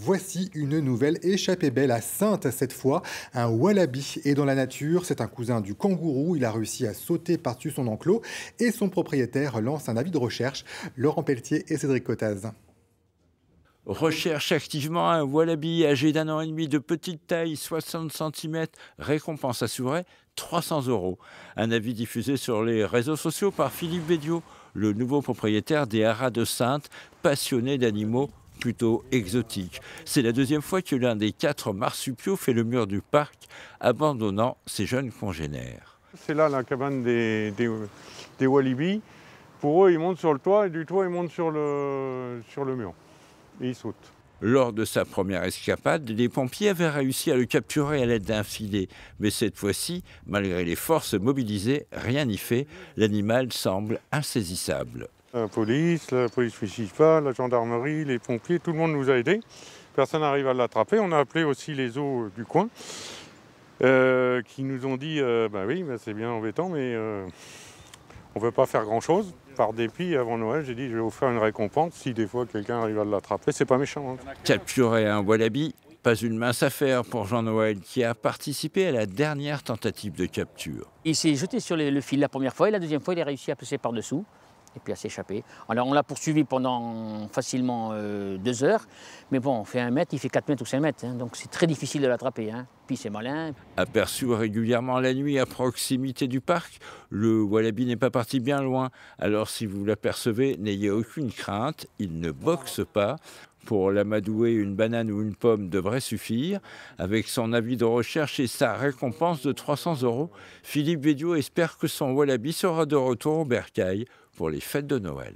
Voici une nouvelle échappée belle à Sainte cette fois. Un wallaby est dans la nature, c'est un cousin du kangourou, il a réussi à sauter par-dessus son enclos et son propriétaire lance un avis de recherche. Laurent Pelletier et Cédric Cotaz recherche activement un wallaby âgé d'un an et demi de petite taille, 60 cm, récompense assurée, 300 euros. Un avis diffusé sur les réseaux sociaux par Philippe Bédiot, le nouveau propriétaire des haras de Sainte, passionné d'animaux plutôt exotique. C'est la deuxième fois que l'un des quatre marsupiaux fait le mur du parc, abandonnant ses jeunes congénères. C'est là la cabane des, walibis. Pour eux, ils montent sur le toit et du toit, ils montent sur le, sur le mur. Et ils sautent. Lors de sa première escapade, les pompiers avaient réussi à le capturer à l'aide d'un filet. Mais cette fois-ci, malgré les forces mobilisées, rien n'y fait. L'animal semble insaisissable. La police, la police municipale, la gendarmerie, les pompiers, tout le monde nous a aidés. Personne n'arrive à l'attraper. On a appelé aussi les eaux du coin euh, qui nous ont dit ben bah oui, bah c'est bien embêtant, mais euh, on ne veut pas faire grand-chose. Par dépit, avant Noël, j'ai dit je vais vous faire une récompense si des fois quelqu'un arrive à l'attraper. C'est pas méchant. Capturer hein. un wallaby, pas une mince affaire pour Jean-Noël qui a participé à la dernière tentative de capture. Il s'est jeté sur le fil la première fois et la deuxième fois, il a réussi à passer par-dessous et puis à s'échapper. Alors on l'a poursuivi pendant facilement euh, deux heures, mais bon, on fait un mètre, il fait 4 mètres ou cinq mètres, hein. donc c'est très difficile de l'attraper. Hein. Puis c'est malin. Aperçu régulièrement la nuit à proximité du parc, le wallaby n'est pas parti bien loin. Alors si vous l'apercevez, n'ayez aucune crainte, il ne boxe pas pour l'amadouer, une banane ou une pomme devrait suffire. Avec son avis de recherche et sa récompense de 300 euros, Philippe Védio espère que son wallaby sera de retour au bercail pour les fêtes de Noël.